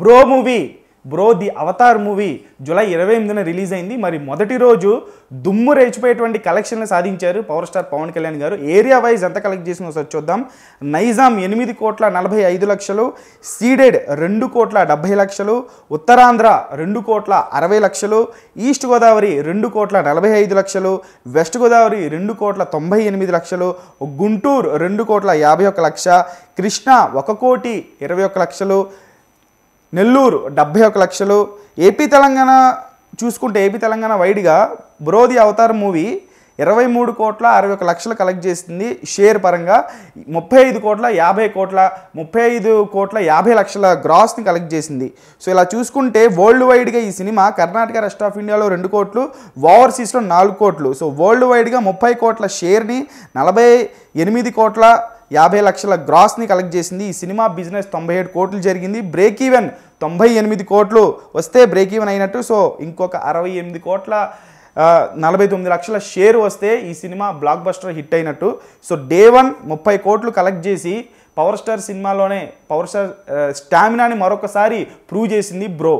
bro movie bro the Avatar movie July ఇరవై ఎనిమిదిన release అయింది మరి మొదటి రోజు దుమ్ము రేచిపోయేటువంటి కలెక్షన్లు సాధించారు పవర్ స్టార్ పవన్ కళ్యాణ్ గారు ఏరియా వైజ్ ఎంత కలెక్ట్ చేసిన వస్తే చూద్దాం నైజాం ఎనిమిది కోట్ల నలభై ఐదు లక్షలు సీడెడ్ రెండు కోట్ల డెబ్బై లక్షలు ఉత్తరాంధ్ర రెండు కోట్ల అరవై లక్షలు ఈస్ట్ గోదావరి రెండు కోట్ల నలభై ఐదు లక్షలు వెస్ట్ గోదావరి రెండు కోట్ల తొంభై ఎనిమిది లక్షలు గుంటూరు రెండు కోట్ల యాభై ఒక లక్ష కృష్ణా ఒక కోటి ఇరవై ఒక లక్షలు నెల్లూరు డెబ్బై ఒక లక్షలు ఏపీ తెలంగాణ చూసుకుంటే ఏపీ తెలంగాణ వైడ్గా బ్రోది అవతార్ మూవీ ఇరవై మూడు కోట్ల అరవై ఒక లక్షలు కలెక్ట్ చేసింది షేర్ పరంగా ముప్పై ఐదు కోట్ల యాభై కోట్ల ముప్పై ఐదు కోట్ల యాభై లక్షల గ్రాస్ని కలెక్ట్ చేసింది సో ఇలా చూసుకుంటే వరల్డ్ వైడ్గా ఈ సినిమా కర్ణాటక రెస్ట్ ఆఫ్ ఇండియాలో రెండు కోట్లు ఓవర్సీస్లో నాలుగు కోట్లు సో వరల్డ్ వైడ్గా ముప్పై కోట్ల షేర్ని నలభై ఎనిమిది కోట్ల యాభై లక్షల గ్రాస్ని కలెక్ట్ చేసింది ఈ సినిమా బిజినెస్ తొంభై ఏడు కోట్లు జరిగింది బ్రేక్ ఈవెన్ తొంభై ఎనిమిది కోట్లు వస్తే బ్రేక్ ఈవెన్ అయినట్టు సో ఇంకొక అరవై ఎనిమిది కోట్ల నలభై తొమ్మిది లక్షల షేర్ వస్తే ఈ సినిమా బ్లాక్ బస్టర్ హిట్ అయినట్టు సో డే వన్ ముప్పై కోట్లు కలెక్ట్ చేసి పవర్ స్టార్ సినిమాలోనే పవర్ స్టార్ స్టామినాని మరొకసారి ప్రూవ్ చేసింది బ్రో